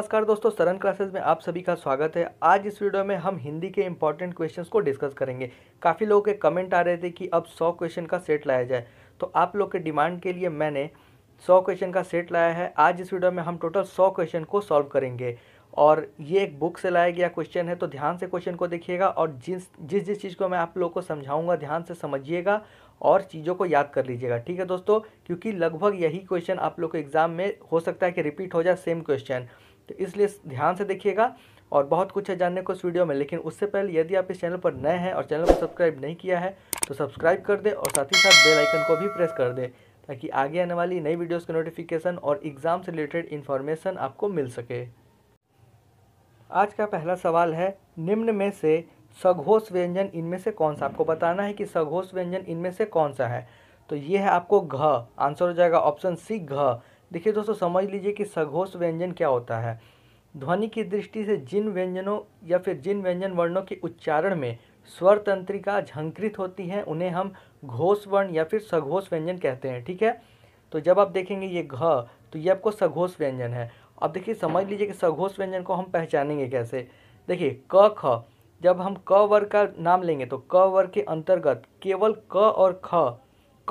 नमस्कार दोस्तों सरन क्लासेस में आप सभी का स्वागत है आज इस वीडियो में हम हिंदी के इंपॉर्टेंट क्वेश्चंस को डिस्कस करेंगे काफ़ी लोगों के कमेंट आ रहे थे कि अब 100 क्वेश्चन का सेट लाया जाए तो आप लोग के डिमांड के लिए मैंने 100 क्वेश्चन का सेट लाया है आज इस वीडियो में हम टोटल 100 क्वेश्चन को सॉल्व करेंगे और ये एक बुक से लाया गया क्वेश्चन है तो ध्यान से क्वेश्चन को देखिएगा और जिस जिस जिस चीज़ को मैं आप लोग को समझाऊंगा ध्यान से समझिएगा और चीज़ों को याद कर लीजिएगा ठीक है दोस्तों क्योंकि लगभग यही क्वेश्चन आप लोग को एग्ज़ाम में हो सकता है कि रिपीट हो जाए सेम क्वेश्चन तो इसलिए ध्यान से देखिएगा और बहुत कुछ है जानने को इस वीडियो में लेकिन उससे पहले यदि आप इस चैनल पर नए हैं और चैनल को सब्सक्राइब नहीं किया है तो सब्सक्राइब कर दें और साथ ही साथ बेल आइकन को भी प्रेस कर दें ताकि आगे आने वाली नई वीडियोस के नोटिफिकेशन और एग्ज़ाम से रिलेटेड इन्फॉर्मेशन आपको मिल सके आज का पहला सवाल है निम्न में से सघोष व्यंजन इनमें से कौन सा आपको बताना है कि सघोष व्यंजन इनमें से कौन सा है तो ये है आपको घ आंसर हो जाएगा ऑप्शन सी घ देखिए दोस्तों समझ लीजिए कि सघोष व्यंजन क्या होता है ध्वनि की दृष्टि से जिन व्यंजनों या फिर जिन व्यंजन वर्णों के उच्चारण में स्वर तंत्रिका झंकृत होती हैं उन्हें हम घोष वर्ण या फिर सघोष व्यंजन कहते हैं ठीक है तो जब आप देखेंगे ये घ तो ये आपको सघोष व्यंजन है अब देखिए समझ लीजिए कि सघोष व्यंजन को हम पहचानेंगे कैसे देखिए क ख जब हम क वर्ग का नाम लेंगे तो क वर्ग के अंतर्गत केवल क और ख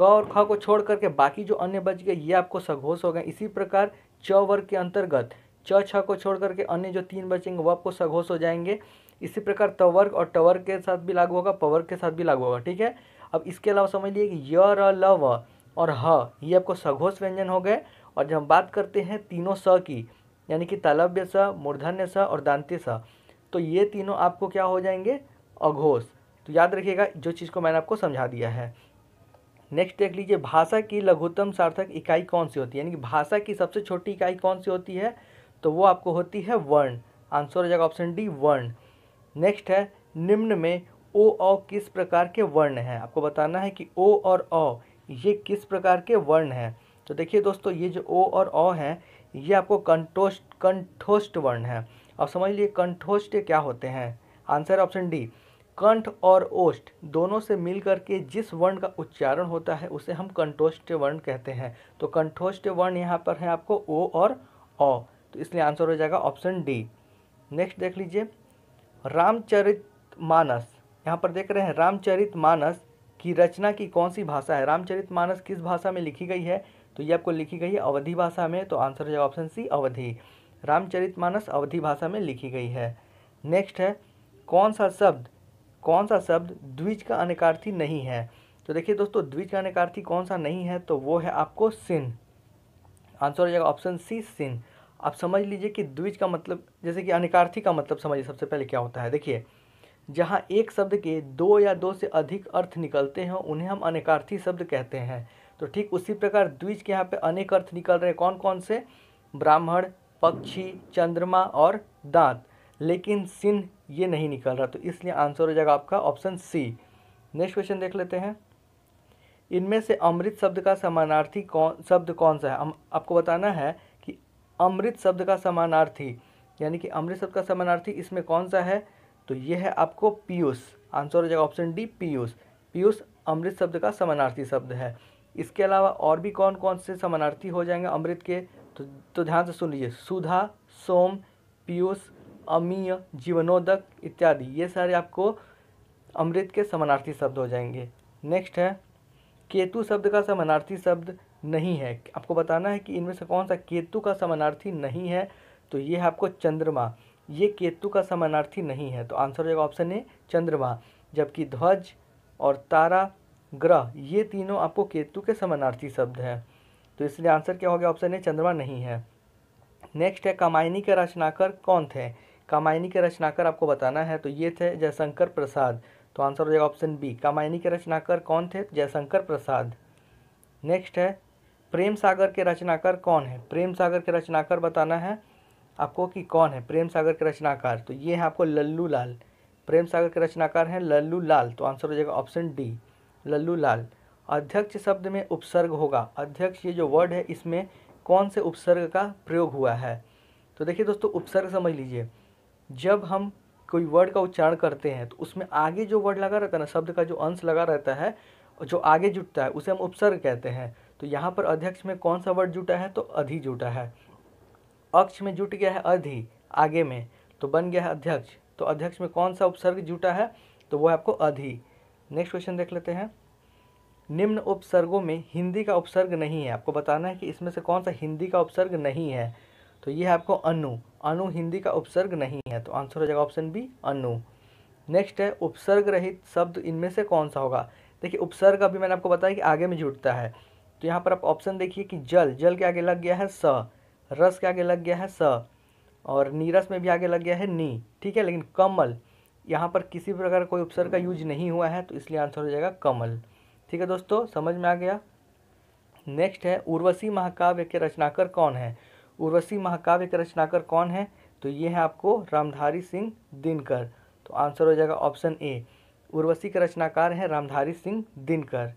क और ख को छोड़ करके बाकी जो अन्य बच गए ये आपको सघोष हो गए इसी प्रकार च वर्ग के अंतर्गत च छ को छोड़ करके अन्य जो तीन बचेंगे वह आपको सघोष हो जाएंगे इसी प्रकार त वर्ग और टवर के साथ भी लागू होगा पवर्ग के साथ भी लागू होगा ठीक है अब इसके अलावा समझ लीजिए कि य र ल व और ह ये आपको सघोष व्यंजन हो गए और जब हम बात करते हैं तीनों स की यानी कि तालव्य स मूर्धन्य स और दांत्य स तो ये तीनों आपको क्या हो जाएंगे अघोष तो याद रखिएगा जो चीज़ को मैंने आपको समझा दिया है नेक्स्ट देख लीजिए भाषा की लघुतम सार्थक इकाई कौन सी होती है यानी कि भाषा की सबसे छोटी इकाई कौन सी होती है तो वो आपको होती है वर्ण आंसर हो जाएगा ऑप्शन डी वर्ण नेक्स्ट है निम्न में ओ औ किस प्रकार के वर्ण हैं आपको बताना है कि ओ और अ ये किस प्रकार के वर्ण हैं तो देखिए दोस्तों ये जो ओ और अ हैं ये आपको कंठोस्ट कंठोस्ट वर्ण है अब समझ लीजिए कंठोस्ट क्या होते हैं आंसर ऑप्शन डी कंठ और ओष्ठ दोनों से मिलकर के जिस वर्ण का उच्चारण होता है उसे हम कंठोष्ठ वर्ण कहते हैं तो कंठोष्ठ वर्ण यहाँ पर है आपको ओ और ओ तो इसलिए आंसर हो जाएगा ऑप्शन डी नेक्स्ट देख लीजिए रामचरित मानस यहाँ पर देख रहे हैं रामचरित मानस की रचना की कौन सी भाषा है रामचरित मानस किस भाषा में लिखी गई है तो ये आपको लिखी गई है अवधि भाषा में तो आंसर हो जाएगा ऑप्शन सी अवधि रामचरित मानस अवधि भाषा में लिखी गई है नेक्स्ट है कौन सा शब्द कौन सा शब्द द्विज का अनेकार्थी नहीं है तो देखिए दोस्तों द्विज का अनेकार्थी कौन सा नहीं है तो वो है आपको सिन आंसर हो जाएगा ऑप्शन सी सिन आप समझ लीजिए कि द्विज का मतलब जैसे कि अनेकार्थी का मतलब समझिए सबसे पहले क्या होता है देखिए जहाँ एक शब्द के दो या दो से अधिक अर्थ निकलते हैं उन्हें हम अनेकार्थी शब्द कहते हैं तो ठीक उसी प्रकार द्विज के यहाँ पे अनेक अर्थ निकल रहे हैं कौन कौन से ब्राह्मण पक्षी चंद्रमा और दांत लेकिन सिंह ये नहीं निकल रहा तो इसलिए आंसर हो जाएगा आपका ऑप्शन सी नेक्स्ट क्वेश्चन देख लेते हैं इनमें से अमृत शब्द का समानार्थी कौन शब्द कौन सा है हम आपको बताना है कि अमृत शब्द का समानार्थी यानी कि अमृत शब्द का समानार्थी इसमें कौन सा है तो ये है आपको पीयूष आंसर हो जाएगा ऑप्शन डी पीयूष पीयूष अमृत शब्द का समानार्थी शब्द है इसके अलावा और भी कौन कौन से समानार्थी हो जाएंगे अमृत के तो तो ध्यान से सुन लीजिए सुधा सोम पीयूष अमीय जीवनोदक इत्यादि ये सारे आपको अमृत के समानार्थी शब्द हो जाएंगे नेक्स्ट है केतु शब्द का समानार्थी शब्द नहीं है आपको बताना है कि इनमें से कौन सा केतु का समानार्थी नहीं है तो ये है आपको चंद्रमा ये केतु का समानार्थी नहीं है तो आंसर हो जाएगा ऑप्शन ए चंद्रमा जबकि ध्वज और तारा ग्रह ये तीनों आपको केतु के समानार्थी शब्द हैं तो इसलिए आंसर क्या हो गया ऑप्शन ए चंद्रमा नहीं है नेक्स्ट है कामायनी के रचनाकार कौन थे कामायनी के रचनाकार आपको बताना है तो ये थे जयशंकर प्रसाद तो आंसर हो जाएगा ऑप्शन बी कामायनी के रचनाकार कौन थे जयशंकर प्रसाद नेक्स्ट है प्रेम सागर के रचनाकार कौन है प्रेम सागर के रचनाकार बताना है आपको कि कौन है प्रेम सागर के रचनाकार तो ये है आपको लल्लू लाल प्रेम सागर के रचनाकार हैं लल्लू लाल तो आंसर हो जाएगा ऑप्शन डी लल्लू लाल अध्यक्ष शब्द में उपसर्ग होगा अध्यक्ष ये जो वर्ड है इसमें कौन से उपसर्ग का प्रयोग हुआ है तो देखिए दोस्तों उपसर्ग समझ लीजिए जब हम कोई वर्ड का उच्चारण करते हैं तो उसमें आगे जो वर्ड लगा रहता है ना शब्द का जो अंश लगा रहता है जो आगे जुटता है उसे हम उपसर्ग कहते हैं तो यहाँ पर अध्यक्ष में कौन सा वर्ड जुटा है तो अधि जुटा है अक्ष में जुट गया है अधि आगे में तो बन गया है अध्यक्ष तो अध्यक्ष में कौन सा उपसर्ग जुटा है तो वो है आपको अधि नेक्स्ट क्वेश्चन देख लेते हैं निम्न उपसर्गों में हिंदी का उपसर्ग नहीं है आपको बताना है कि इसमें से कौन सा हिंदी का उपसर्ग नहीं है तो ये है आपको अनु अनु हिंदी का उपसर्ग नहीं है तो आंसर हो जाएगा ऑप्शन बी अनु नेक्स्ट है उपसर्ग रहित शब्द इनमें से कौन सा होगा देखिए उपसर्ग अभी मैंने आपको बताया कि आगे में जुटता है तो यहाँ पर आप ऑप्शन देखिए कि जल जल के आगे लग गया है स रस के आगे लग गया है स और नीरस में भी आगे लग गया है नी ठीक है लेकिन कमल यहाँ पर किसी प्रकार कोई उपसर्ग का यूज नहीं हुआ है तो इसलिए आंसर हो जाएगा कमल ठीक है दोस्तों समझ में आ गया नेक्स्ट है उर्वशी महाकाव्य के रचनाकार कौन है उर्वशी महाकाव्य के रचनाकार कौन है तो ये है आपको रामधारी सिंह दिनकर तो आंसर हो जाएगा ऑप्शन ए उर्वशी के रचनाकार हैं रामधारी सिंह दिनकर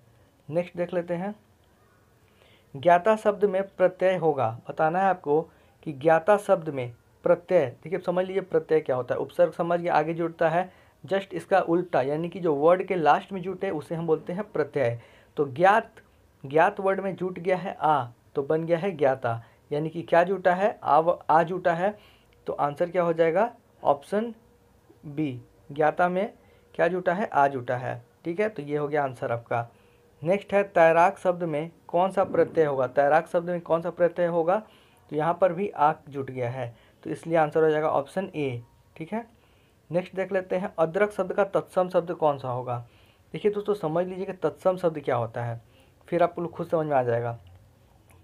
नेक्स्ट देख लेते हैं ज्ञाता शब्द में प्रत्यय होगा बताना है आपको कि ज्ञाता शब्द में प्रत्यय देखिए समझ लीजिए प्रत्यय क्या होता है उपसर्ग समझिए आगे जुड़ता है जस्ट इसका उल्टा यानी कि जो वर्ड के लास्ट में जुटे उसे हम बोलते हैं प्रत्यय तो ज्ञात ज्ञात वर्ड में जुट गया है आ तो बन गया है ज्ञाता यानी कि क्या जुटा है आव आ जुटा है तो आंसर क्या हो जाएगा ऑप्शन बी ज्ञाता में क्या जुटा है आ जुटा है ठीक है तो ये हो गया आंसर आपका नेक्स्ट है तैराक शब्द में कौन सा प्रत्यय होगा तैराक शब्द में कौन सा प्रत्यय होगा तो यहाँ पर भी आ जुट गया है तो इसलिए आंसर हो जाएगा ऑप्शन ए ठीक है नेक्स्ट देख लेते हैं अदरक शब्द का तत्सम शब्द कौन सा होगा देखिए दोस्तों समझ लीजिए कि तत्सम शब्द क्या होता है फिर आप लोग खुद समझ में आ जाएगा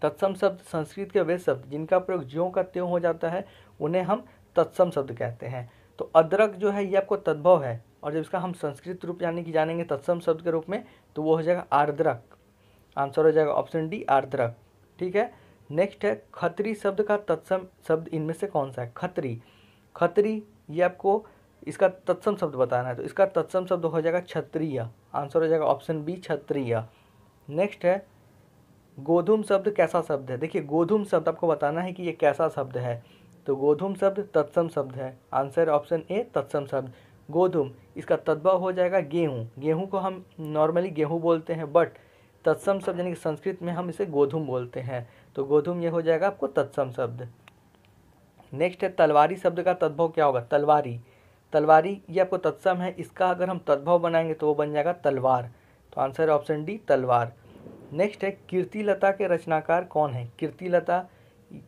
तत्सम शब्द संस्कृत के वे शब्द जिनका प्रयोग ज्यों का त्यों हो जाता है उन्हें हम तत्सम शब्द कहते हैं तो अदरक जो है ये आपको तद्भव है और जब इसका हम संस्कृत रूप यानी कि जानेंगे तत्सम शब्द के रूप में तो वो हो जाएगा आर्द्रक आंसर हो जाएगा ऑप्शन डी आर्द्रक ठीक है नेक्स्ट है खतरी शब्द का तत्सम शब्द इनमें से कौन सा है खतरी खतरी ये आपको इसका तत्सम शब्द बताना है तो इसका तत्सम शब्द हो जाएगा क्षत्रिय आंसर हो जाएगा ऑप्शन बी क्षत्रिय नेक्स्ट है गोधूम शब्द कैसा शब्द है देखिए गोधूम शब्द आपको बताना है कि ये कैसा शब्द है तो गोधूम शब्द तत्सम शब्द है आंसर ऑप्शन ए तत्सम शब्द गोधूम इसका तद्भव हो जाएगा गेहूँ गेहूँ को हम नॉर्मली गेहूँ बोलते हैं बट तत्सम शब्द यानी कि संस्कृत में हम इसे गोधूम बोलते हैं तो गोधूम ये हो जाएगा आपको तत्सम शब्द नेक्स्ट है तलवारी शब्द का तद्भव क्या होगा तलवारी तलवारी ये आपको तत्सम है इसका अगर हम तद्भव बनाएंगे तो वो बन जाएगा तलवार तो आंसर ऑप्शन डी तलवार नेक्स्ट है कीर्तिलता के रचनाकार कौन है कीर्तिलता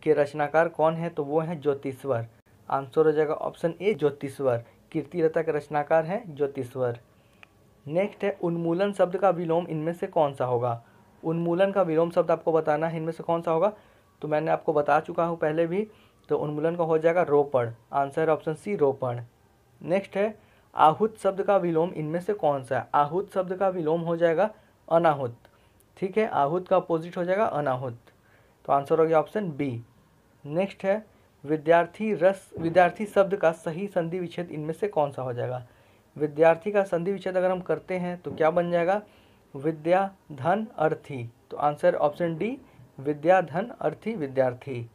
के रचनाकार कौन है तो वो है ज्योतिश्वर आंसर हो जाएगा ऑप्शन ए ज्योतिश्वर कीर्तिलता के रचनाकार हैं ज्योतिश्वर नेक्स्ट है उन्मूलन शब्द का विलोम इनमें से कौन सा होगा उन्मूलन का विलोम शब्द आपको बताना है इनमें से कौन सा होगा तो मैंने आपको बता चुका हूँ पहले भी तो उन्मूलन का हो जाएगा रोपण आंसर ऑप्शन सी रोपण नेक्स्ट है आहुत शब्द का विलोम इनमें से कौन सा है आहुत शब्द का विलोम हो जाएगा अनाहुत ठीक है आहुत का अपोजिट हो जाएगा अनाहूत तो आंसर हो गया ऑप्शन बी नेक्स्ट है विद्यार्थी रस विद्यार्थी शब्द का सही संधि विच्छेद इनमें से कौन सा हो जाएगा विद्यार्थी का संधि विच्छेद अगर हम करते हैं तो क्या बन जाएगा विद्या धन अर्थी तो आंसर ऑप्शन डी विद्या धन अर्थी विद्यार्थी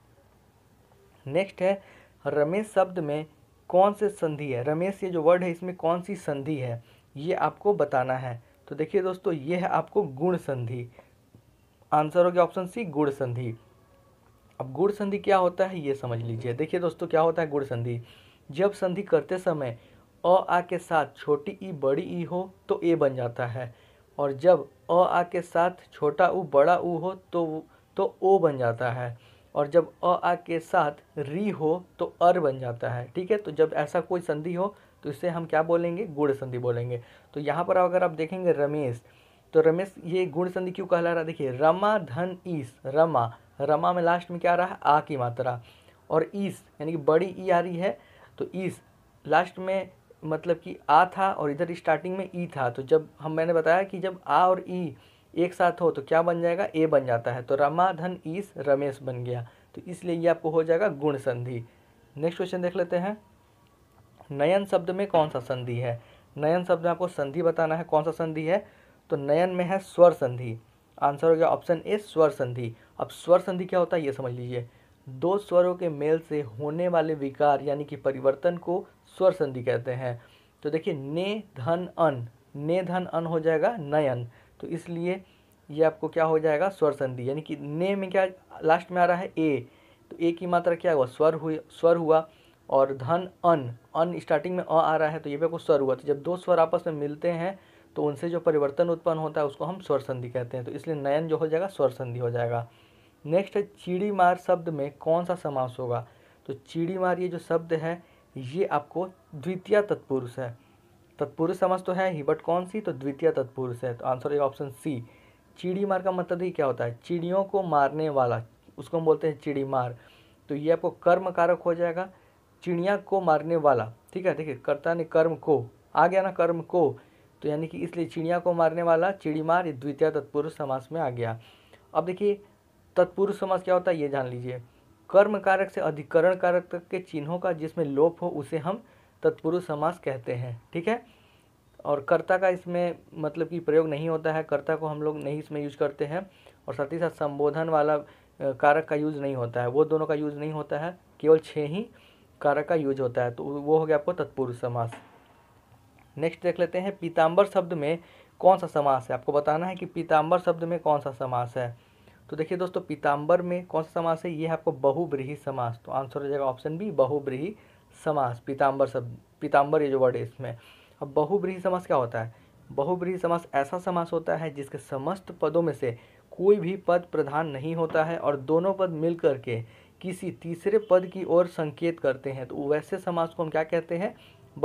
नेक्स्ट है रमेश शब्द में कौन से संधि है रमेश ये जो वर्ड है इसमें कौन सी संधि है ये आपको बताना है तो देखिए दोस्तों ये है आपको गुण संधि आंसर हो गया ऑप्शन सी गुण संधि अब गुण संधि क्या होता है ये समझ लीजिए देखिए दोस्तों क्या होता है गुण संधि जब संधि करते समय अ आ के साथ छोटी ई बड़ी ई हो तो ए बन जाता है और जब अ आ के साथ छोटा ऊ बड़ा ऊ हो तो तो ओ बन जाता है और जब अ आ के साथ री हो तो अर बन जाता है ठीक है तो जब ऐसा कोई संधि हो तो इससे हम क्या बोलेंगे गुड़ संधि बोलेंगे तो यहाँ पर अगर आप देखेंगे रमेश तो रमेश ये गुण संधि क्यों कहला रहा है देखिए रमा धन ईस रमा रमा में लास्ट में क्या आ रहा है आ की मात्रा और ईस यानी कि बड़ी ई आ रही है तो ईस लास्ट में मतलब कि आ था और इधर स्टार्टिंग में ई था तो जब हम मैंने बताया कि जब आ और ई एक साथ हो तो क्या बन जाएगा ए बन जाता है तो रमा धन ईस रमेश बन गया तो इसलिए ये आपको हो जाएगा गुण संधि नेक्स्ट क्वेश्चन देख लेते हैं नयन शब्द में कौन सा संधि है नयन शब्द में आपको संधि बताना है कौन सा संधि है तो नयन में है स्वर संधि आंसर हो गया ऑप्शन ए स्वर संधि अब स्वर संधि क्या होता है ये समझ लीजिए दो स्वरों के मेल से होने वाले विकार यानी कि परिवर्तन को स्वर संधि कहते हैं तो देखिए ने धन अन ने धन अन हो जाएगा नयन तो इसलिए ये आपको क्या हो जाएगा स्वर संधि यानी कि ने में क्या लास्ट में आ रहा है ए तो ए की मात्रा क्या हुआ स्वर हुई स्वर हुआ और धन अन अन स्टार्टिंग में अ आ रहा है तो ये भी आपको स्वर हुआ तो जब दो स्वर आपस में मिलते हैं तो उनसे जो परिवर्तन उत्पन्न होता है उसको हम स्वर संधि कहते हैं तो इसलिए नयन जो हो जाएगा स्वर संधि हो जाएगा नेक्स्ट है चीड़ी मार शब्द में कौन सा समास होगा तो चीड़ी मार ये जो शब्द है ये आपको द्वितीय तत्पुरुष है तत्पुरुष समास तो है ही बट कौन सी तो द्वितीय तत्पुरुष है तो आंसर होगा ऑप्शन सी चीड़ी मार का मतलब ही क्या होता है चिड़ियों को मारने वाला उसको हम बोलते हैं चिड़ी मार तो ये आपको कर्म कारक हो जाएगा चिड़िया को मारने वाला ठीक है देखिए कर्ता ने कर्म को आ गया ना कर्म को तो यानी कि इसलिए चिड़िया को मारने वाला चिड़ीमार द्वितीय तत्पुरुष समास में आ गया अब देखिए तत्पुरुष समास क्या होता है ये जान लीजिए कर्म कारक से अधिकरण कारक तक के चिन्हों का जिसमें लोप हो उसे हम तत्पुरुष समास कहते हैं ठीक है और कर्ता का इसमें मतलब कि प्रयोग नहीं होता है कर्ता को हम लोग नहीं इसमें यूज करते हैं और साथ ही साथ संबोधन वाला कारक का यूज़ नहीं होता है वो दोनों का यूज़ नहीं होता है केवल छः ही कारक का यूज होता है तो वो हो गया आपको तत्पुरुष समास नेक्स्ट देख लेते हैं पीताम्बर शब्द में कौन सा समास है आपको बताना है कि पीताम्बर शब्द में कौन सा समास है तो देखिए दोस्तों पीताम्बर में कौन सा समास है ये है आपको बहुब्रीही समास तो आंसर हो जाएगा ऑप्शन बी बहुब्रीही समास पीताम्बर शब्द पीताम्बर ये जो वर्ड है इसमें अब बहुब्रीही समास क्या होता है बहुब्रीही समास ऐसा समास होता है जिसके समस्त पदों में से कोई भी पद प्रधान नहीं होता है और दोनों पद मिल करके किसी तीसरे पद की ओर संकेत करते हैं तो वैसे समास को हम क्या कहते हैं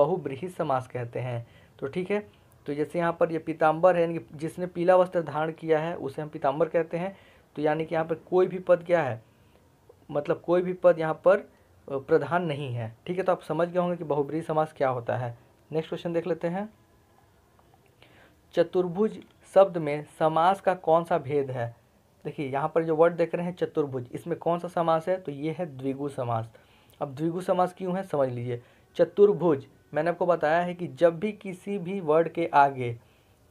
बहुब्रीही समास कहते हैं तो ठीक है तो जैसे यहाँ पर ये पीताम्बर है यानी जिसने पीला वस्त्र धारण किया है उसे हम पीताम्बर कहते हैं तो यानी कि यहाँ पर कोई भी पद क्या है मतलब कोई भी पद यहाँ पर प्रधान नहीं है ठीक है तो आप समझ गए होंगे कि बहुब्रीही समास क्या होता है नेक्स्ट क्वेश्चन देख लेते हैं चतुर्भुज शब्द में समास का कौन सा भेद है देखिए यहाँ पर जो वर्ड देख रहे हैं चतुर्भुज इसमें कौन सा समास है तो ये है द्विगु समास अब द्विगु समास क्यों है समझ लीजिए चतुर्भुज मैंने आपको बताया है कि जब भी किसी भी वर्ड के आगे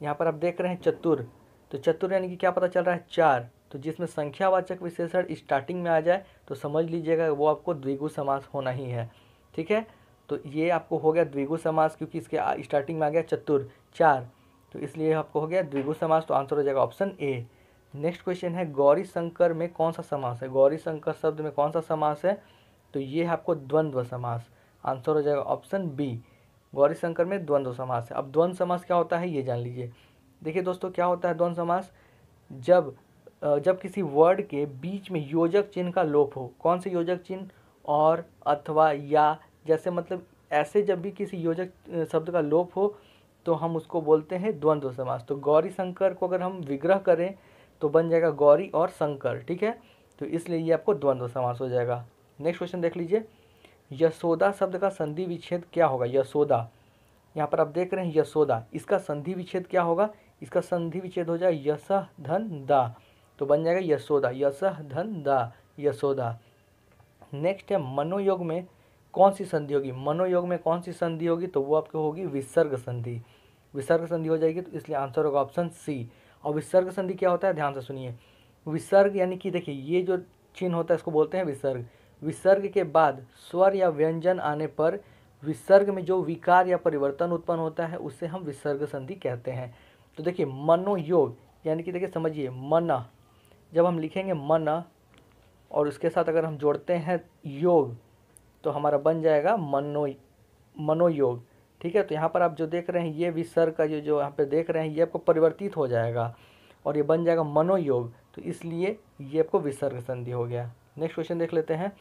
यहाँ पर आप देख रहे हैं चतुर तो चतुर यानी कि क्या पता चल रहा है चार तो जिसमें संख्यावाचक विशेषण स्टार्टिंग में आ जाए तो समझ लीजिएगा वो आपको द्विगु समास होना ही है ठीक है तो ये आपको हो गया द्विगु समास क्योंकि इसके स्टार्टिंग में आ गया चतुर चार तो इसलिए आपको हो गया द्विगु समास तो आंसर हो जाएगा ऑप्शन ए नेक्स्ट क्वेश्चन है गौरी शंकर में कौन सा समास है गौरी शंकर शब्द में कौन सा समास है तो ये है आपको द्वंद्व समास आंसर हो जाएगा ऑप्शन बी गौरी शंकर में द्वंद्व समास है अब द्वंद्व समास क्या होता है ये जान लीजिए देखिए दोस्तों क्या होता है द्वंद्व समास जब जब किसी वर्ड के बीच में योजक चिन्ह का लोप हो कौन से योजक चिन्ह और अथवा या जैसे मतलब ऐसे जब भी किसी योजक शब्द का लोप हो तो हम उसको बोलते हैं द्वंद्व समास तो गौरी शंकर को अगर हम विग्रह करें तो बन जाएगा गौरी और शंकर ठीक है तो इसलिए ये आपको द्वंद्व समास हो जाएगा नेक्स्ट क्वेश्चन देख लीजिए यशोदा शब्द का संधि विच्छेद क्या होगा यशोदा यहाँ पर आप देख रहे हैं यशोदा इसका संधि विच्छेद क्या होगा इसका संधि विच्छेद हो जाएगा यश धन दा तो बन जाएगा यशोदा यश धन दा यशोदा नेक्स्ट है मनोयोग में कौन सी संधि होगी मनोयोग में कौन सी संधि होगी तो वो आपकी होगी विसर्ग संधि विसर्ग संधि हो जाएगी तो इसलिए आंसर होगा ऑप्शन सी और विसर्ग संधि क्या होता है ध्यान से सुनिए विसर्ग यानी कि देखिए ये जो चिन्ह होता है इसको बोलते हैं विसर्ग विसर्ग के बाद स्वर या व्यंजन आने पर विसर्ग में जो विकार या परिवर्तन उत्पन्न होता है उसे हम विसर्ग संधि कहते हैं तो देखिए मनोयोग यानी कि देखिए समझिए मन जब हम लिखेंगे मन और उसके साथ अगर हम जोड़ते हैं योग तो हमारा बन जाएगा मनो मनोयोग ठीक है तो यहाँ पर आप जो देख रहे हैं ये विसर्ग का जो जो यहाँ पे देख रहे हैं ये आपको परिवर्तित हो जाएगा और ये बन जाएगा मनोयोग तो इसलिए ये आपको विसर्ग संधि हो गया नेक्स्ट क्वेश्चन देख लेते हैं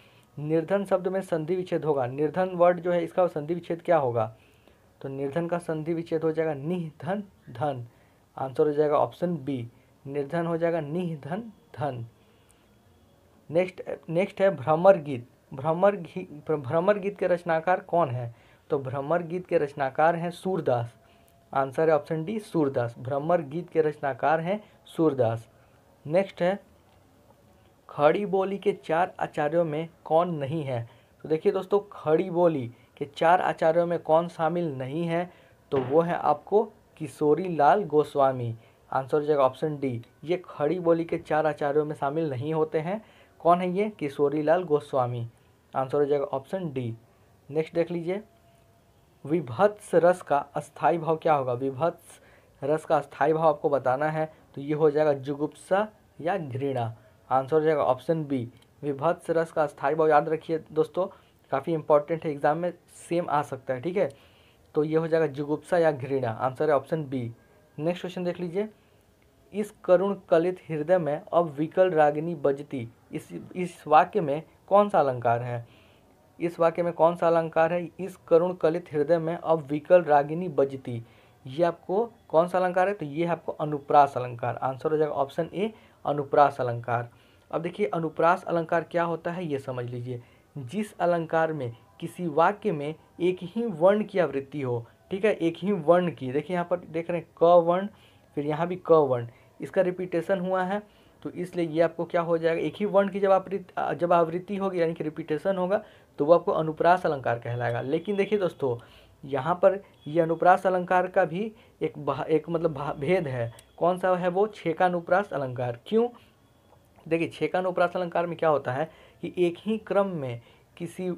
निर्धन शब्द में संधि विच्छेद होगा निर्धन वर्ड जो है इसका संधि विच्छेद क्या होगा तो निर्धन का संधि विच्छेद हो जाएगा निधन धन आंसर हो जाएगा ऑप्शन बी निर्धन हो जाएगा निधन धन नेक्स्ट नेक्स्ट है भ्रमर गीत भ्रमर भ्रमर गीत के रचनाकार कौन है तो भ्रमर गीत के रचनाकार हैं सूरदास आंसर है ऑप्शन डी सूरदास भ्रमर गीत के रचनाकार हैं सूरदास नेक्स्ट है खड़ी बोली के चार आचार्यों में कौन नहीं है तो देखिए दोस्तों खड़ी बोली के चार आचार्यों में कौन शामिल नहीं है तो वो है आपको किशोरी लाल गोस्वामी आंसर हो जाएगा ऑप्शन डी ये खड़ी बोली के चार आचार्यों में शामिल नहीं होते हैं कौन है ये किशोरी लाल गोस्वामी आंसर हो जाएगा ऑप्शन डी नेक्स्ट देख लीजिए विभत्स रस का अस्थाई भाव क्या होगा विभत्स रस का अस्थाई भाव आपको बताना है तो ये हो जाएगा जुगुप्सा या घृणा आंसर हो जाएगा ऑप्शन बी विभत्स रस का अस्थाई भाव याद रखिए दोस्तों काफ़ी इंपॉर्टेंट है एग्जाम में सेम आ सकता है ठीक है तो ये हो जाएगा जुगुप्सा या घृणा आंसर है ऑप्शन बी नेक्स्ट क्वेश्चन देख लीजिए इस करुण कलित हृदय में अब विकल रागिनी बजती इस इस वाक्य में कौन सा अलंकार है इस वाक्य में कौन सा अलंकार है इस करुण कलित हृदय में अब विकल रागिनी बजती ये आपको कौन सा अलंकार है तो ये है आपको अनुप्रास अलंकार आंसर हो जाएगा ऑप्शन ए अनुप्रास अलंकार अब देखिए अनुप्रास अलंकार क्या होता है ये समझ लीजिए जिस अलंकार में किसी वाक्य में एक ही वर्ण की आवृत्ति हो ठीक है एक ही वर्ण की देखिए यहाँ पर देख रहे हैं क वर्ण फिर यहाँ भी क वर्ण इसका रिपीटेशन हुआ है तो इसलिए ये आपको क्या हो जाएगा एक ही वर्ण की जब आवृत्ति जब आवृत्ति होगी यानी कि रिपीटेशन होगा तो वो आपको अनुप्रास अलंकार कहलाएगा लेकिन देखिए दोस्तों यहाँ पर ये अनुप्रास अलंकार का भी एक भा, एक मतलब भेद है कौन सा है वो छेकानुप्रास अलंकार क्यों देखिए छेकानुप्रास अलंकार में क्या होता है कि एक ही क्रम में किसी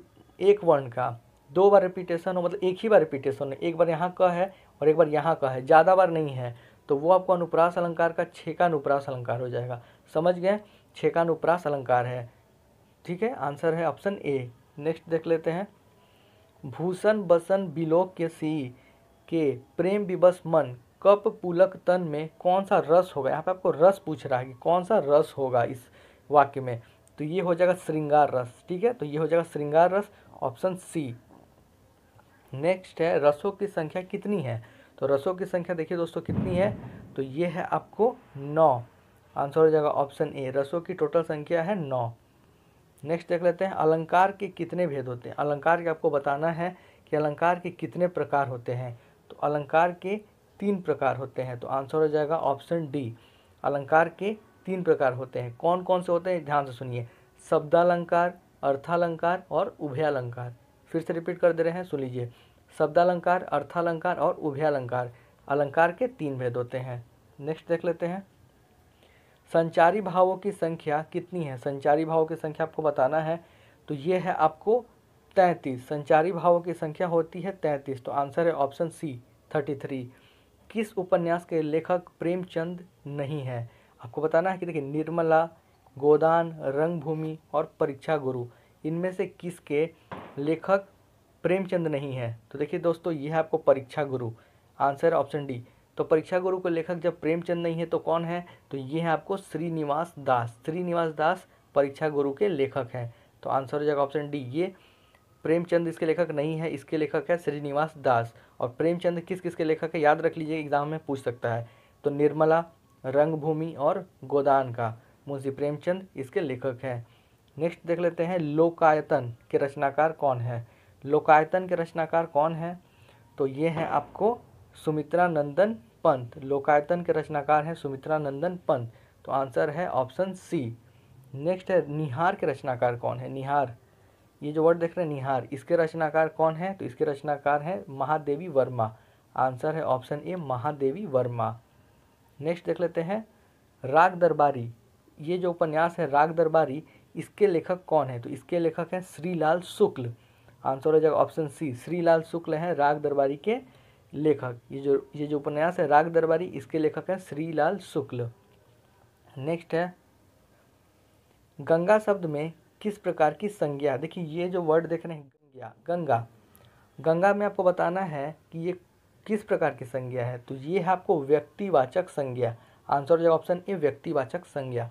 एक वर्ण का दो बार रिपीटेशन हो मतलब एक ही बार रिपीटेशन हो एक बार यहाँ का है और एक बार यहाँ का है ज़्यादा बार नहीं है तो वो आपको अनुप्रास अलंकार का छेकानुप्रास अलंकार हो जाएगा समझ गए छेकानुप्रास अलंकार है ठीक है आंसर है ऑप्शन ए नेक्स्ट देख लेते हैं भूषण बसन बिलोक के सी के प्रेम विवस मन कप पुलक तन में कौन सा रस होगा यहाँ पे आपको रस पूछ रहा है कि कौन सा रस होगा इस वाक्य में तो ये हो जाएगा श्रृंगार रस ठीक है तो ये हो जाएगा श्रृंगार रस ऑप्शन सी नेक्स्ट है रसों की संख्या कितनी है तो रसों की संख्या देखिए दोस्तों कितनी है तो ये है आपको नौ आंसर हो जाएगा ऑप्शन ए रसों की टोटल संख्या है नौ नेक्स्ट देख लेते हैं अलंकार के कितने भेद होते हैं अलंकार के आपको बताना है कि अलंकार के कितने प्रकार होते हैं तो अलंकार के तीन प्रकार होते हैं तो आंसर हो जाएगा ऑप्शन डी अलंकार के तीन प्रकार होते हैं कौन कौन से होते हैं ध्यान से सुनिए शब्दालंकार अर्थालंकार और उभयालंकार फिर से रिपीट कर दे रहे हैं सुन लीजिए शब्दालंकार अर्थालंकार और उभयालंकार अलंकार के तीन भेद होते हैं नेक्स्ट देख लेते हैं संचारी भावों की संख्या कितनी है संचारी भावों की संख्या आपको बताना है तो ये है आपको तैंतीस संचारी भावों की संख्या होती है तैंतीस तो आंसर है ऑप्शन सी थर्टी थ्री किस उपन्यास के लेखक प्रेमचंद नहीं है आपको बताना है कि देखिए निर्मला गोदान रंगभूमि और परीक्षा गुरु इनमें से किसके लेखक प्रेमचंद नहीं है तो देखिए दोस्तों ये है आपको परीक्षा गुरु आंसर ऑप्शन डी तो परीक्षा गुरु के लेखक जब प्रेमचंद नहीं है तो कौन है तो ये है आपको श्रीनिवास दास श्रीनिवास दास परीक्षा गुरु के लेखक हैं तो आंसर हो जाएगा ऑप्शन डी ये प्रेमचंद इसके लेखक नहीं है इसके लेखक है श्रीनिवास दास और प्रेमचंद किस किसके लेखक है याद रख लीजिए एग्जाम में पूछ सकता है तो निर्मला रंगभूमि और गोदान का मुंशी प्रेमचंद इसके लेखक हैं नेक्स्ट देख लेते हैं लोकायतन के रचनाकार कौन है लोकायतन के रचनाकार कौन है तो ये हैं आपको सुमित्रा नंदन पंत लोकायतन के रचनाकार हैं सुमित्रा नंदन पंत तो आंसर है ऑप्शन सी नेक्स्ट है निहार के रचनाकार कौन है निहार ये जो वर्ड देख रहे हैं निहार इसके रचनाकार कौन है तो इसके रचनाकार हैं महादेवी वर्मा आंसर है option A Mahadevi Verma next देख लेते हैं राग दरबारी ये जो उपन्यास है राग दरबारी इसके लेखक कौन है तो इसके लेखक हैं श्रीलाल शुक्ल आंसर हो जाएगा ऑप्शन सी श्रीलाल शुक्ल हैं राग दरबारी के लेखक ये जो ये जो उपन्यास है राग दरबारी इसके लेखक है श्रीलाल शुक्ल नेक्स्ट है गंगा शब्द में किस प्रकार की संज्ञा देखिए ये जो वर्ड देख रहे हैं गंगा गंगा गंगा में आपको बताना है कि ये किस प्रकार की संज्ञा है तो ये है आपको व्यक्तिवाचक संज्ञा आंसर हो जाएगा ऑप्शन ए व्यक्तिवाचक संज्ञा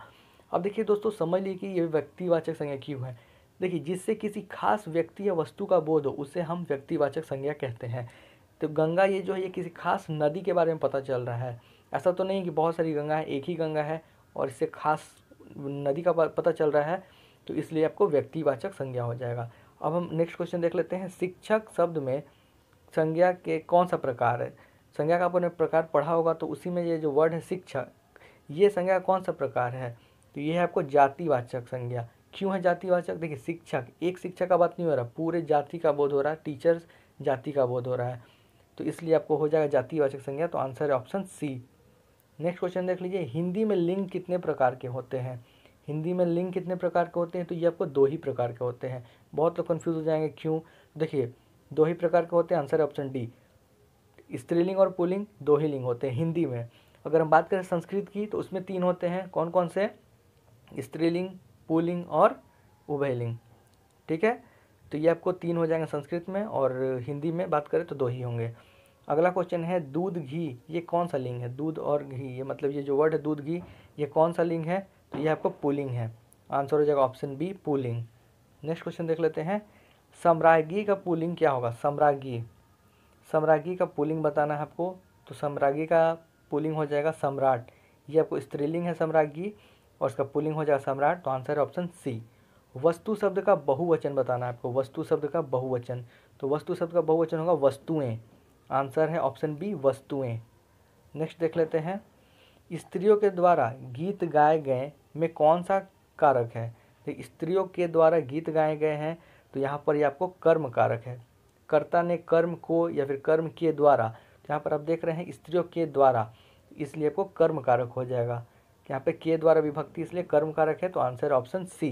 अब देखिए दोस्तों समझ लीजिए कि ये व्यक्तिवाचक संज्ञा क्यों है देखिए जिससे किसी खास व्यक्ति या वस्तु का बोध हो उसे हम व्यक्तिवाचक संज्ञा कहते हैं तो गंगा ये जो है ये किसी खास नदी के बारे में पता चल रहा है ऐसा तो नहीं कि बहुत सारी गंगा है एक ही गंगा है और इससे खास नदी का पता चल रहा है तो इसलिए आपको व्यक्तिवाचक संज्ञा हो जाएगा अब हम नेक्स्ट क्वेश्चन देख लेते हैं शिक्षक शब्द में संज्ञा के कौन सा प्रकार है संज्ञा का आपने प्रकार पढ़ा होगा तो उसी में ये जो वर्ड है शिक्षक ये संज्ञा कौन सा प्रकार है तो ये है आपको जातिवाचक संज्ञा क्यों है जातिवाचक देखिए शिक्षक एक शिक्षक का बात नहीं हो रहा पूरे जाति का बोध हो रहा है टीचर्स जाति का बोध हो रहा है तो इसलिए आपको हो जाएगा जातिवाचक संज्ञा तो आंसर है ऑप्शन सी नेक्स्ट क्वेश्चन देख लीजिए हिंदी में लिंग कितने प्रकार के होते हैं हिंदी में लिंग कितने प्रकार के होते हैं तो ये आपको दो ही प्रकार के होते हैं बहुत लोग कन्फ्यूज़ हो जाएंगे क्यों देखिए दो ही प्रकार के होते हैं आंसर है ऑप्शन डी स्त्रीलिंग और पुलिंग दो ही लिंग होते हैं हिंदी में अगर हम बात करें संस्कृत की तो उसमें तीन होते हैं कौन कौन से स्त्रीलिंग पुलिंग और उभयलिंग ठीक है तो ये आपको तीन हो जाएंगे संस्कृत में और हिंदी में बात करें तो दो ही होंगे अगला क्वेश्चन है दूध घी ये कौन सा लिंग है दूध और घी ये मतलब ये जो वर्ड है दूध घी ये कौन सा लिंग है तो ये आपको पुलिंग है आंसर हो जाएगा ऑप्शन बी पुलिंग नेक्स्ट क्वेश्चन देख लेते हैं सम्राज्ञी का पुलिंग क्या होगा सम्राज्ञी सम्राज्ञी का पुलिंग बताना है आपको तो सम्राज्ञी का पुलिंग हो जाएगा सम्राट ये आपको स्त्रीलिंग है सम्राज्ञी और इसका पुलिंग हो जाएगा सम्राट तो आंसर है ऑप्शन सी वस्तु शब्द का बहुवचन बताना है आपको वस्तु शब्द का बहुवचन तो वस्तु शब्द का बहुवचन होगा वस्तुएं आंसर है ऑप्शन बी वस्तुएं नेक्स्ट देख लेते हैं स्त्रियों के द्वारा गीत गाए गए में कौन सा कारक है तो स्त्रियों के द्वारा गीत गाए गए हैं तो यहाँ पर ये आपको कर्म कारक है कर्ता ने कर्म को या फिर कर्म के द्वारा तो यहाँ पर आप देख रहे हैं स्त्रियों के द्वारा इसलिए आपको कर्म कारक हो जाएगा यहाँ पे के द्वारा विभक्ति इसलिए कर्म कारक है तो आंसर ऑप्शन सी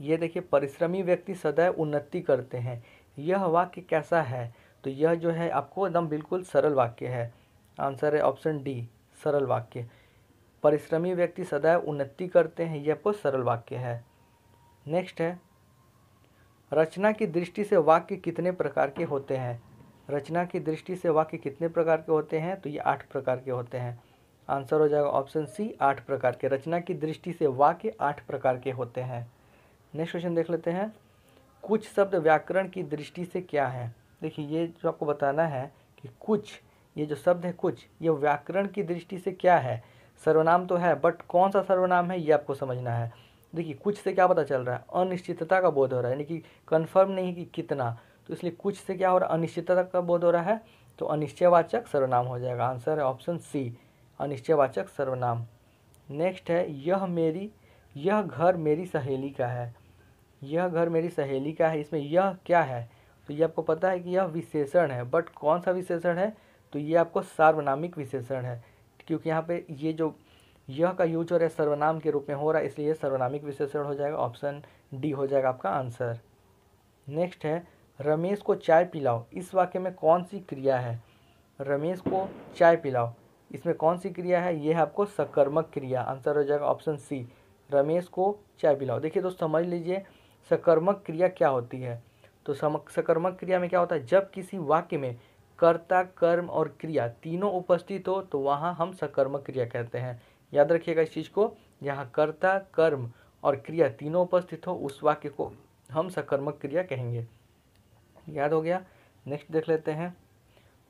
ये देखिए परिश्रमी व्यक्ति सदैव उन्नति करते हैं यह वाक्य कैसा है तो यह जो है आपको एकदम बिल्कुल सरल वाक्य है आंसर है ऑप्शन डी सरल वाक्य परिश्रमी व्यक्ति सदैव उन्नति करते हैं यह आपको सरल वाक्य है नेक्स्ट है रचना की दृष्टि से वाक्य कितने प्रकार के होते हैं रचना की दृष्टि से वाक्य कितने प्रकार के होते हैं तो ये आठ प्रकार के होते हैं आंसर हो जाएगा ऑप्शन सी आठ प्रकार के रचना की दृष्टि से वाक्य आठ प्रकार के होते हैं नेक्स्ट क्वेश्चन देख लेते हैं कुछ शब्द व्याकरण की दृष्टि से क्या है देखिए ये जो आपको बताना है कि कुछ ये जो शब्द है कुछ ये व्याकरण की दृष्टि से क्या है सर्वनाम तो है बट कौन सा सर्वनाम है ये आपको समझना है देखिए कुछ से क्या पता चल रहा है अनिश्चितता का बोध हो रहा है यानी कि कन्फर्म नहीं कि कितना तो इसलिए कुछ से क्या हो रहा है अनिश्चितता का बोध हो रहा है तो अनिश्चयवाचक सर्वनाम हो जाएगा आंसर है ऑप्शन सी अनिश्चयवाचक सर्वनाम नेक्स्ट है यह मेरी यह घर मेरी सहेली का है यह घर मेरी सहेली का है इसमें यह क्या है तो ये आपको पता है कि यह विशेषण है बट कौन सा विशेषण है तो ये आपको सार्वनामिक विशेषण है क्योंकि यहाँ पे ये जो यह का यूज हो रहा है सर्वनाम के रूप में हो रहा है इसलिए सर्वनामिक विशेषण हो जाएगा ऑप्शन डी हो जाएगा आपका आंसर नेक्स्ट है रमेश को चाय पिलाओ इस वाक्य में कौन सी क्रिया है रमेश को चाय पिलाओ इसमें कौन सी क्रिया है यह आपको सकर्मक क्रिया आंसर हो जाएगा ऑप्शन सी रमेश को चाय पिलाओ देखिए दोस्त समझ लीजिए सकर्मक क्रिया क्या होती है तो सकर्मक क्रिया में क्या होता है जब किसी वाक्य में कर्ता कर्म और क्रिया तीनों उपस्थित हो तो वहाँ हम सकर्मक क्रिया कहते हैं याद रखिएगा इस चीज़ को जहाँ कर्ता कर्म और क्रिया तीनों उपस्थित हो उस वाक्य को हम सकर्मक क्रिया कहेंगे याद हो गया नेक्स्ट देख लेते हैं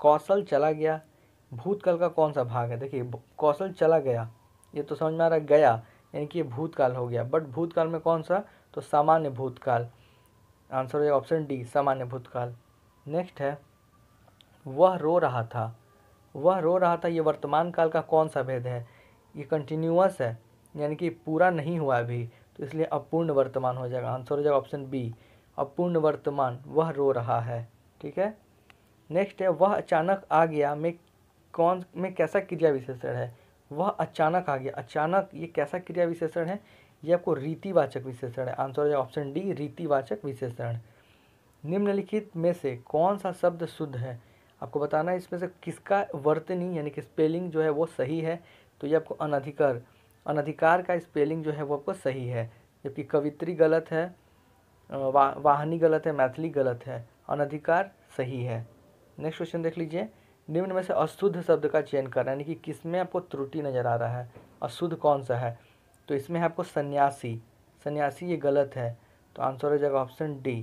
कौशल चला गया भूतकाल का कौन सा भाग है देखिए कौशल चला गया ये तो समझ में आ रहा गया यानी कि ये भूतकाल हो गया बट भूतकाल में कौन सा तो सामान्य भूतकाल आंसर हो जाएगा ऑप्शन डी सामान्य भूतकाल नेक्स्ट है वह रो रहा था वह रो रहा था ये वर्तमान काल का कौन सा भेद है ये कंटिन्यूस है यानी कि पूरा नहीं हुआ अभी तो इसलिए अपूर्ण वर्तमान हो जाएगा आंसर हो जाएगा ऑप्शन बी अपूर्ण वर्तमान वह रो रहा है ठीक है नेक्स्ट है वह अचानक आ गया में कौन में कैसा क्रिया विशेषण है वह अचानक आ गया अचानक ये कैसा क्रिया विशेषण है ये आपको रीतिवाचक विशेषण है आंसर हो जाएगा ऑप्शन डी रीतिवाचक विशेषण निम्नलिखित में से कौन सा शब्द शुद्ध है आपको बताना है इसमें से किसका वर्तनी यानी कि स्पेलिंग जो है वो सही है तो ये आपको अनधिकार अनधिकार का स्पेलिंग जो है वो आपको सही है जबकि कवित्री गलत है वा, वाहनी गलत है मैथिली गलत है अनधिकार सही है नेक्स्ट क्वेश्चन देख लीजिए निम्न में से अशुद्ध शब्द का चयन करना यानी कि किसमें आपको त्रुटि नज़र आ रहा है अशुद्ध कौन सा है तो इसमें है आपको सन्यासी सन्यासी ये गलत है तो आंसर हो जाएगा ऑप्शन डी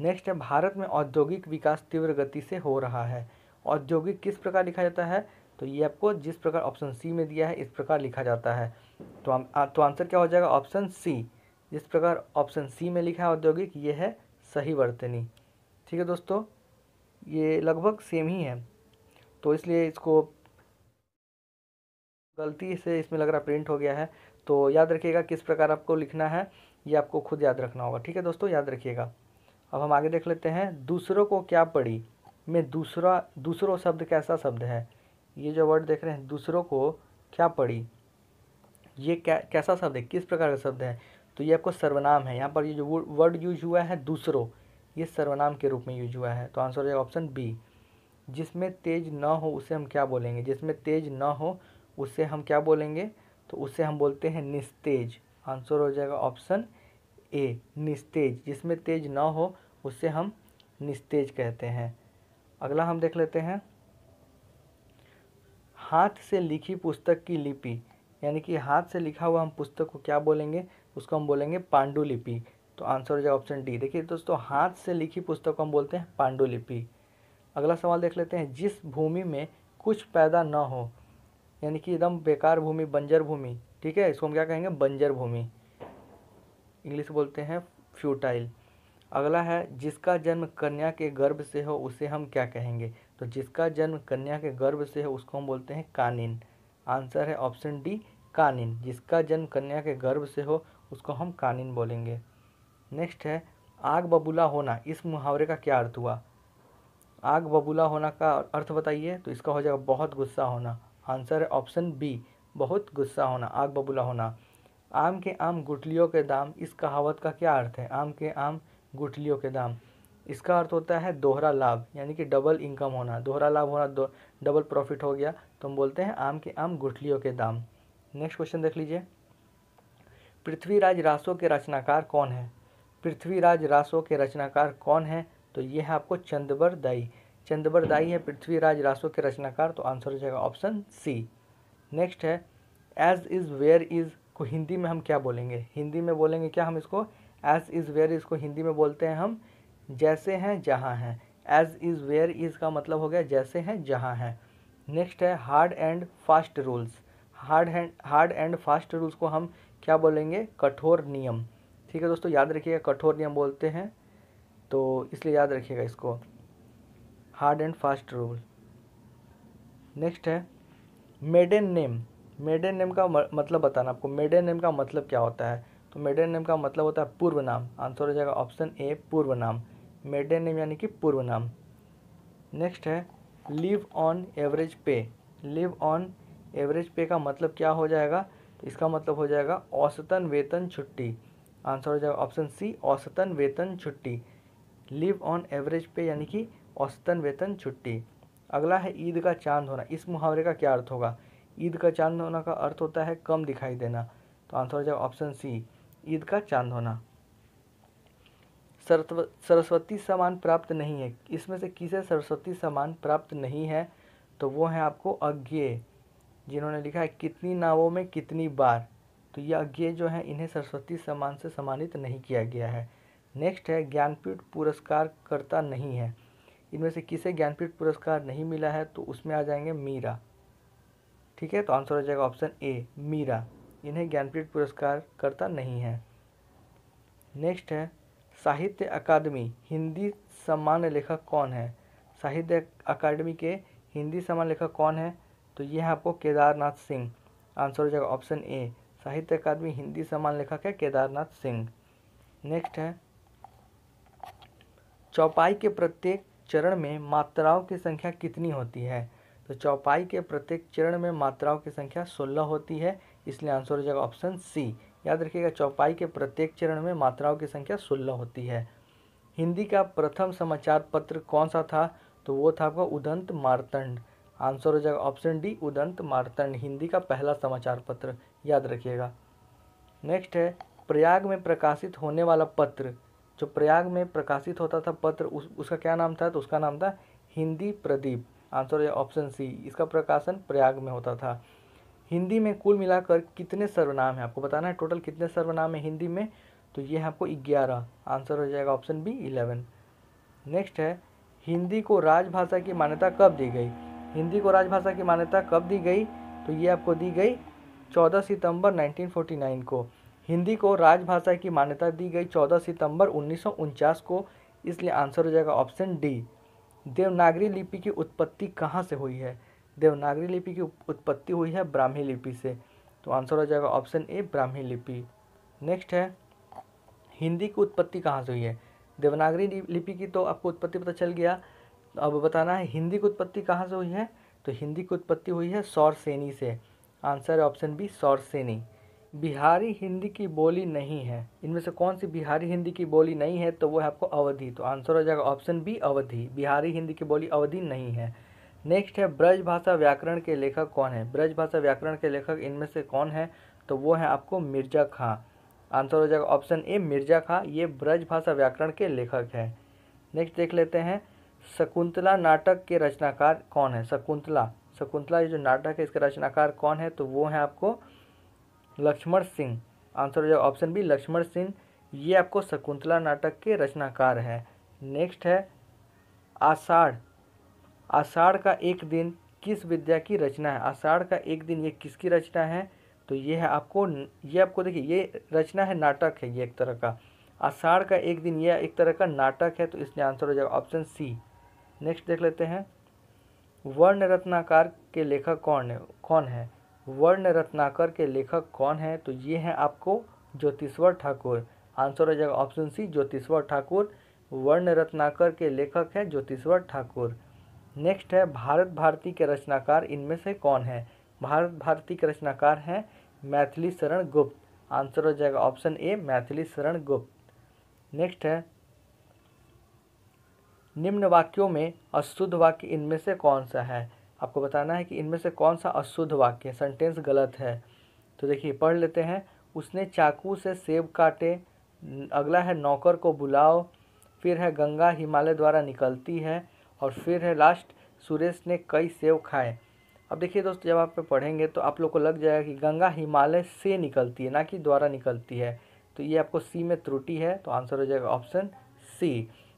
नेक्स्ट है भारत में औद्योगिक विकास तीव्र गति से हो रहा है औद्योगिक किस प्रकार लिखा जाता है तो ये आपको जिस प्रकार ऑप्शन सी में दिया है इस प्रकार लिखा जाता है तो आ, तो आंसर क्या हो जाएगा ऑप्शन सी जिस प्रकार ऑप्शन सी में लिखा है औद्योगिक ये है सही वर्तनी ठीक है दोस्तों ये लगभग सेम ही है तो इसलिए इसको गलती से इसमें लग रहा प्रिंट हो गया है तो याद रखिएगा किस प्रकार आपको लिखना है ये आपको खुद याद रखना होगा ठीक है दोस्तों याद रखिएगा अब हम आगे देख लेते हैं दूसरों को क्या पढ़ी में दूसरा दूसरों शब्द कैसा शब्द है ये जो वर्ड देख रहे हैं दूसरों को क्या पढ़ी ये क्या कैसा शब्द है किस प्रकार का शब्द है तो ये आपको सर्वनाम है यहाँ पर ये जो वर्ड यूज हुआ है दूसरों ये सर्वनाम के रूप में यूज हुआ है तो आंसर हो जाएगा ऑप्शन बी जिसमें तेज ना हो उसे हम क्या बोलेंगे जिसमें तेज ना हो उसे हम क्या बोलेंगे तो उसे हम बोलते हैं निस्तेज आंसर हो जाएगा ऑप्शन ए निस्तेज जिसमें तेज ना हो उसे हम निस्तेज कहते हैं अगला हम देख लेते हैं हाथ से लिखी पुस्तक की लिपि यानी कि हाथ से लिखा हुआ हम पुस्तक को क्या बोलेंगे उसको हम बोलेंगे पांडुलिपि तो आंसर हो जाएगा ऑप्शन डी देखिए दोस्तों हाथ से लिखी पुस्तक को हम बोलते हैं पांडुलिपि अगला सवाल देख लेते हैं जिस भूमि में कुछ पैदा न हो यानी कि एकदम बेकार भूमि बंजर भूमि ठीक है इसको हम क्या कहेंगे बंजर भूमि इंग्लिश बोलते हैं फ्यूटाइल अगला है जिसका जन्म कन्या के गर्भ से हो उसे हम क्या कहेंगे तो जिसका जन्म कन्या के गर्भ से हो उसको हम बोलते हैं कानिन आंसर है ऑप्शन डी कानिन जिसका जन्म कन्या के गर्भ से हो उसको हम कानिन बोलेंगे नेक्स्ट है आग बबूला होना इस मुहावरे का क्या अर्थ हुआ आग बबूला होना का अर्थ बताइए तो इसका हो जाएगा बहुत गुस्सा होना आंसर है ऑप्शन बी बहुत गुस्सा होना आग बबूला होना आम के आम गुटलियों के दाम इस कहावत का क्या अर्थ है आम के आम गुटलियों के दाम इसका अर्थ होता है दोहरा लाभ यानी कि डबल इनकम होना दोहरा लाभ होना डबल प्रॉफिट हो गया तो हम बोलते हैं आम के आम गुठलियों के दाम नेक्स्ट क्वेश्चन देख लीजिए पृथ्वीराज रासो के रचनाकार कौन है पृथ्वीराज रासो के रचनाकार कौन है तो ये है आपको चंद्रवर दाई चंद्रबर दाई है पृथ्वीराज रासो के रचनाकार तो आंसर हो जाएगा ऑप्शन सी नेक्स्ट है एज इज़ वेयर इज़ को हिंदी में हम क्या बोलेंगे हिंदी में बोलेंगे क्या हम इसको एज इज़ वेयर इज़ को हिंदी में बोलते हैं हम जैसे हैं जहाँ हैं एज इज़ वेयर इज़ का मतलब हो गया जैसे हैं जहाँ हैं नेक्स्ट है hard and fast rules hard and hard and fast rules को हम क्या बोलेंगे कठोर नियम ठीक है दोस्तों याद रखिएगा कठोर नियम बोलते हैं तो इसलिए याद रखिएगा इसको hard and fast rule next है मेडन नेम मेडन नेम का मतलब बताना आपको मेडन नेम का मतलब क्या होता है तो मेडन नेम का मतलब होता है पूर्व नाम आंसर हो जाएगा ऑप्शन ए पूर्व नाम मेडन नेम यानी कि पूर्व नाम नेक्स्ट है leave on average pay leave on average pay का मतलब क्या हो जाएगा तो इसका मतलब हो जाएगा औसतन वेतन छुट्टी आंसर हो जाएगा ऑप्शन सी औसतन वेतन छुट्टी लिव ऑन एवरेज पे यानी कि औसतन वेतन छुट्टी अगला है ईद का चांद होना इस मुहावरे का क्या अर्थ होगा ईद का चांद होना का अर्थ होता है कम दिखाई देना तो आंसर हो जाएगा ऑप्शन सी ईद का चांद होना सरस्वती समान प्राप्त नहीं है इसमें से किसे सरस्वती समान प्राप्त नहीं है तो वो है आपको अज्ञे जिन्होंने लिखा है कितनी नावों में कितनी बार तो ये अज्ञे जो है इन्हें सरस्वती समान से सम्मानित नहीं किया गया है नेक्स्ट है ज्ञानपीठ पुरस्कार करता नहीं है इनमें से किसे ज्ञानपीठ पुरस्कार नहीं मिला है तो उसमें आ जाएंगे मीरा ठीक है तो आंसर हो जाएगा ऑप्शन ए मीरा इन्हें ज्ञानपीठ पुरस्कार करता नहीं है नेक्स्ट है साहित्य अकादमी हिंदी सम्मान लेखक कौन है साहित्य अकादमी के हिंदी सम्मान लेखक कौन है तो ये है आपको केदारनाथ सिंह आंसर हो जाएगा ऑप्शन ए साहित्य अकादमी हिंदी सम्मान लेखक है केदारनाथ सिंह नेक्स्ट है चौपाई के प्रत्येक चरण में मात्राओं की संख्या कितनी होती है तो चौपाई के प्रत्येक चरण में मात्राओं की संख्या सोलह होती है इसलिए आंसर हो जाएगा ऑप्शन सी याद रखिएगा चौपाई के प्रत्येक चरण में मात्राओं की संख्या सोलह होती है हिंदी का प्रथम समाचार पत्र कौन सा था तो वो था आपका उदंत मारतंड आंसर हो जाएगा ऑप्शन डी उदंत मारतंड हिंदी का पहला समाचार पत्र याद रखिएगा नेक्स्ट है प्रयाग में प्रकाशित होने वाला पत्र जो प्रयाग में प्रकाशित होता था पत्र उस उसका क्या नाम था तो उसका नाम था हिंदी प्रदीप आंसर है ऑप्शन सी इसका प्रकाशन प्रयाग में होता था हिंदी में कुल मिलाकर कितने सर्वनाम है आपको बताना है टोटल कितने सर्वनाम है हिंदी में तो ये है आपको ग्यारह आंसर हो जाएगा ऑप्शन बी इलेवन नेक्स्ट है हिंदी को राजभाषा की मान्यता कब दी गई हिंदी को राजभाषा की मान्यता कब दी गई तो ये आपको दी गई चौदह सितंबर 1949 को हिंदी को राजभाषा की मान्यता दी गई 14 सितंबर उन्नीस को इसलिए आंसर हो जाएगा ऑप्शन डी देवनागरी लिपि की उत्पत्ति कहाँ से हुई है देवनागरी लिपि की उत्पत्ति हुई है ब्राह्मी लिपि से तो आंसर हो जाएगा ऑप्शन ए ब्राह्मी लिपि नेक्स्ट है हिंदी की उत्पत्ति कहाँ से हुई है देवनागरी लिपि की तो आपको उत्पत्ति पता चल गया तो अब बताना है हिंदी की उत्पत्ति कहाँ से हुई है तो हिंदी की उत्पत्ति हुई है सौरसेनी से आंसर है ऑप्शन बी सौरसेनी बिहारी हिंदी की बोली नहीं है इनमें से कौन सी बिहारी हिंदी की बोली नहीं है तो वो है आपको अवधि तो आंसर हो जाएगा ऑप्शन बी अवधि बिहारी हिंदी की बोली अवधि नहीं है नेक्स्ट है ब्रजभाषा व्याकरण के लेखक कौन है ब्रजभाषा व्याकरण के लेखक इनमें से कौन है तो वो है आपको मिर्जा खां आंसर हो जाएगा ऑप्शन ए मिर्जा खां ये ब्रजभाषा व्याकरण के लेखक है नेक्स्ट देख लेते हैं शकुंतला नाटक के रचनाकार कौन है शकुंतला शकुंतला ये जो नाटक है इसके रचनाकार कौन है तो वो है आपको लक्ष्मण सिंह आंसर हो जाएगा ऑप्शन बी लक्ष्मण सिंह ये आपको शकुंतला नाटक के रचनाकार हैं नेक्स्ट है आषाढ़ आषाढ़ का एक दिन किस विद्या की रचना है आषाढ़ का एक दिन ये किसकी रचना है तो ये है आपको ये आपको देखिए ये रचना है नाटक है ये एक तरह का आषाढ़ का एक दिन यह एक तरह का नाटक है तो इसमें आंसर हो जाएगा ऑप्शन सी नेक्स्ट देख लेते हैं वर्ण रत्नाकार के लेखक कौन है कौन है वर्ण रत्नाकर के लेखक कौन हैं तो ये हैं आपको ज्योतिश्वर ठाकुर आंसर हो जाएगा ऑप्शन सी ज्योतिश्वर ठाकुर वर्ण रत्नाकर के लेखक हैं ज्योतिश्वर ठाकुर नेक्स्ट है भारत भारती के रचनाकार इनमें से कौन है भारत भारती के रचनाकार हैं मैथिली शरण गुप्त आंसर हो जाएगा ऑप्शन ए मैथिली शरण गुप्त नेक्स्ट है निम्न वाक्यों में अशुद्ध वाक्य इनमें से कौन सा है आपको बताना है कि इनमें से कौन सा अशुद्ध वाक्य सेंटेंस गलत है तो देखिए पढ़ लेते हैं उसने चाकू से सेब काटे अगला है नौकर को बुलाओ फिर है गंगा हिमालय द्वारा निकलती है और फिर है लास्ट सुरेश ने कई सेब खाए अब देखिए दोस्तों जब आप पे पढ़ेंगे तो आप लोग को लग जाएगा कि गंगा हिमालय से निकलती है ना कि द्वारा निकलती है तो ये आपको सी में त्रुटि है तो आंसर हो जाएगा ऑप्शन सी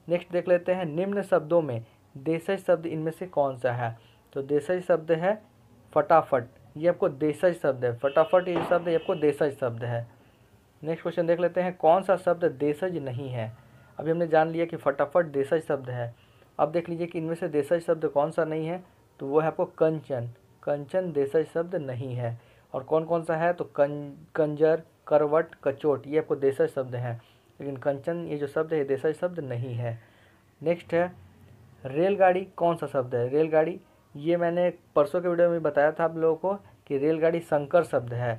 नेक्स्ट देख लेते हैं निम्न शब्दों में देश शब्द इनमें से कौन सा है तो देसाई शब्द है फटाफट ये आपको देसाई शब्द है फटाफट ये शब्द आपको देसज शब्द है नेक्स्ट क्वेश्चन देख लेते हैं कौन सा शब्द देसज नहीं है अभी हमने जान लिया कि फटाफट देसज शब्द है अब देख लीजिए कि इनमें से देसज शब्द कौन सा नहीं है तो वो है आपको कंचन कंचन देसज शब्द नहीं है और कौन कौन सा है तो कं कंजर करवट कचोट ये आपको देसज शब्द हैं लेकिन कंचन ये जो शब्द है देसज शब्द नहीं है नेक्स्ट है रेलगाड़ी कौन सा शब्द है रेलगाड़ी ये मैंने परसों के वीडियो में बताया था आप लोगों को कि रेलगाड़ी संकर शब्द है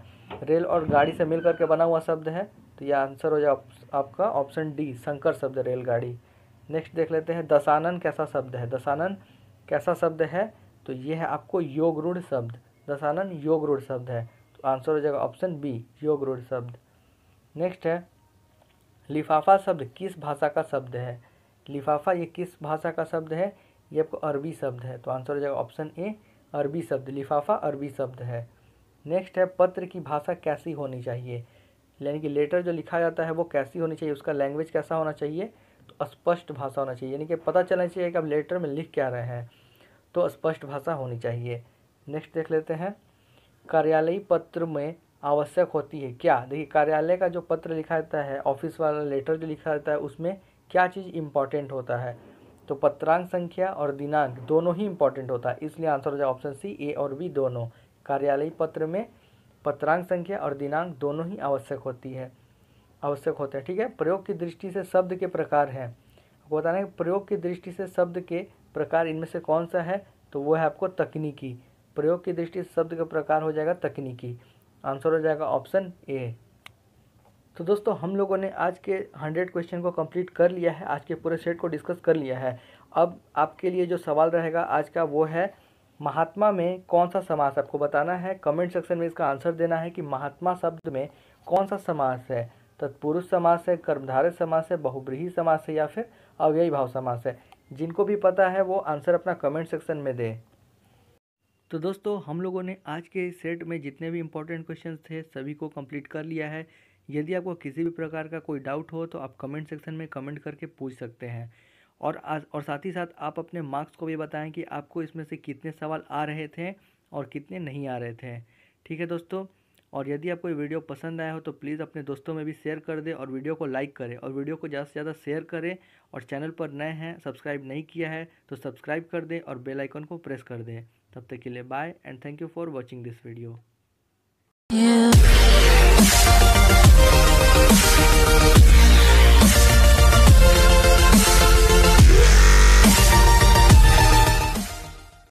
रेल और गाड़ी से मिल करके बना हुआ शब्द है तो यह आंसर हो जाए आपका ऑप्शन डी संकर शब्द रेलगाड़ी नेक्स्ट देख लेते हैं दशानन कैसा शब्द है दशानन कैसा शब्द है तो ये है आपको योग रूढ़ शब्द दशानन योग रूढ़ शब्द है तो आंसर हो जाएगा ऑप्शन बी योग रूढ़ शब्द नेक्स्ट है लिफाफा शब्द किस भाषा का शब्द है लिफाफा ये किस भाषा का शब्द है ये आपको अरबी शब्द है तो आंसर हो जाएगा ऑप्शन ए अरबी शब्द लिफाफा अरबी शब्द है नेक्स्ट है पत्र की भाषा कैसी होनी चाहिए यानी कि लेटर जो लिखा जाता है वो कैसी होनी चाहिए उसका लैंग्वेज कैसा होना चाहिए तो स्पष्ट भाषा होना चाहिए यानी कि पता चलना चाहिए कि आप लेटर में लिख क्या रहे हैं तो स्पष्ट भाषा होनी चाहिए नेक्स्ट देख लेते हैं कार्यालयी पत्र में आवश्यक होती है क्या देखिए कार्यालय का जो पत्र लिखा जाता है ऑफिस वाला लेटर जो लिखा जाता है उसमें क्या चीज़ इम्पॉर्टेंट होता है तो पत्रांक संख्या और दिनांक दोनों ही इंपॉर्टेंट होता है इसलिए आंसर हो जाए ऑप्शन सी ए और बी दोनों कार्यालय पत्र में पत्रांक संख्या और दिनांक दोनों ही आवश्यक होती है आवश्यक होते हैं ठीक है प्रयोग की दृष्टि से शब्द के प्रकार हैं आपको बताना है प्रयोग की दृष्टि से शब्द के प्रकार इनमें से कौन सा है तो वो है आपको तकनीकी प्रयोग की दृष्टि से शब्द का प्रकार हो जाएगा तकनीकी आंसर हो जाएगा ऑप्शन ए तो दोस्तों हम लोगों ने आज के हंड्रेड क्वेश्चन को कंप्लीट कर लिया है आज के पूरे सेट को डिस्कस कर लिया है अब आपके लिए जो सवाल रहेगा आज का वो है महात्मा में कौन सा समास आपको बताना है कमेंट सेक्शन में इसका आंसर देना है कि महात्मा शब्द में कौन सा समास है तत्पुरुष समास है कर्मधारय समास है बहुब्रीही समास है या फिर अव्ययी भाव समास है जिनको भी पता है वो आंसर अपना कमेंट सेक्शन में दें तो दोस्तों हम लोगों ने आज के सेट में जितने भी इम्पोर्टेंट क्वेश्चन थे सभी को कंप्लीट कर लिया है यदि आपको किसी भी प्रकार का कोई डाउट हो तो आप कमेंट सेक्शन में कमेंट करके पूछ सकते हैं और और साथ ही साथ आप अपने मार्क्स को भी बताएं कि आपको इसमें से कितने सवाल आ रहे थे और कितने नहीं आ रहे थे ठीक है दोस्तों और यदि आपको ये वीडियो पसंद आया हो तो प्लीज़ अपने दोस्तों में भी शेयर कर दें और वीडियो को लाइक करें और वीडियो को ज़्यादा से ज़्यादा शेयर करें और चैनल पर नए हैं सब्सक्राइब नहीं किया है तो सब्सक्राइब कर दें और बेल आइकन को प्रेस कर दें तब तक के लिए bye and thank you for watching this video